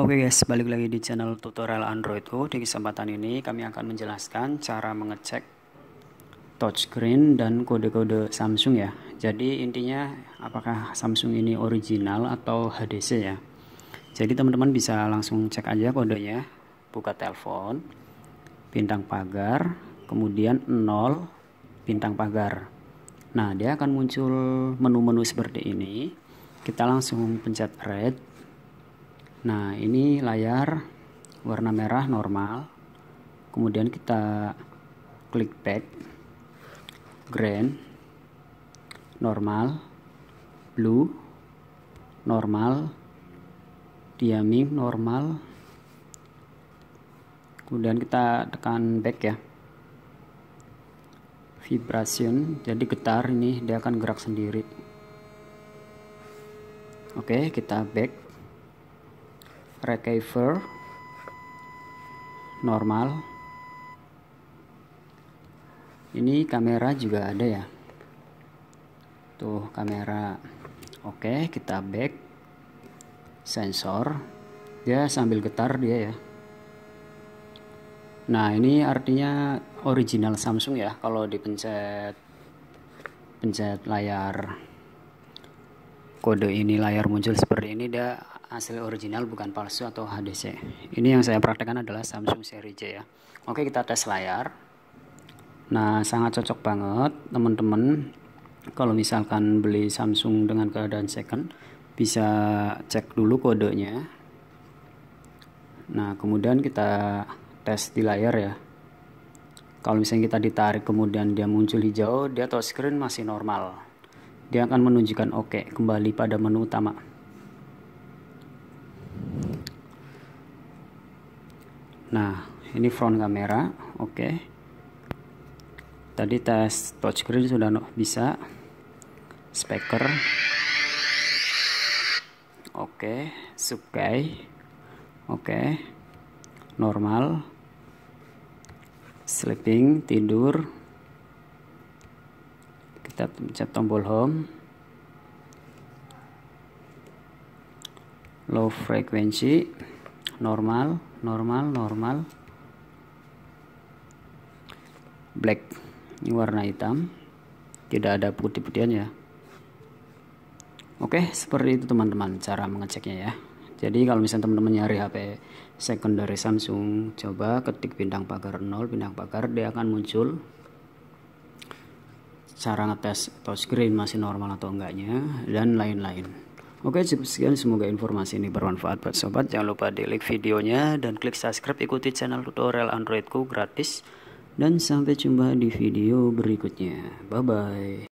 Oke okay guys, balik lagi di channel tutorial Android O. Di kesempatan ini kami akan menjelaskan cara mengecek touchscreen dan kode-kode Samsung ya. Jadi intinya apakah Samsung ini original atau HDC ya. Jadi teman-teman bisa langsung cek aja kodenya. Buka telepon, bintang pagar, kemudian 0, bintang pagar. Nah, dia akan muncul menu-menu seperti ini. Kita langsung pencet red Nah, ini layar warna merah normal. Kemudian kita klik back, green normal, blue, normal, diaming, normal. Kemudian kita tekan back ya. Vibration, jadi getar ini dia akan gerak sendiri. Oke, kita back receiver normal ini kamera juga ada ya tuh kamera oke kita back sensor dia sambil getar dia ya nah ini artinya original Samsung ya kalau dipencet pencet layar kode ini layar muncul seperti ini dia hasil original bukan palsu atau HDC. Ini yang saya praktekkan adalah Samsung seri J ya. Oke, kita tes layar. Nah, sangat cocok banget teman-teman. Kalau misalkan beli Samsung dengan keadaan second, bisa cek dulu kodenya. Nah, kemudian kita tes di layar ya. Kalau misalnya kita ditarik kemudian dia muncul hijau, dia touchscreen masih normal. Dia akan menunjukkan oke OK, kembali pada menu utama. nah ini front kamera oke okay. tadi tes touchscreen sudah bisa speaker oke okay. oke okay. normal sleeping tidur kita pencet tombol home low frequency normal normal normal black ini warna hitam tidak ada putih-putihan ya oke seperti itu teman-teman cara mengeceknya ya jadi kalau misalnya teman-teman nyari HP secondary Samsung coba ketik bintang pagar 0 bintang pagar dia akan muncul cara ngetes touchscreen masih normal atau enggaknya dan lain-lain Oke cukup sekian semoga informasi ini bermanfaat buat sobat jangan lupa di like videonya dan klik subscribe ikuti channel tutorial Androidku gratis dan sampai jumpa di video berikutnya bye bye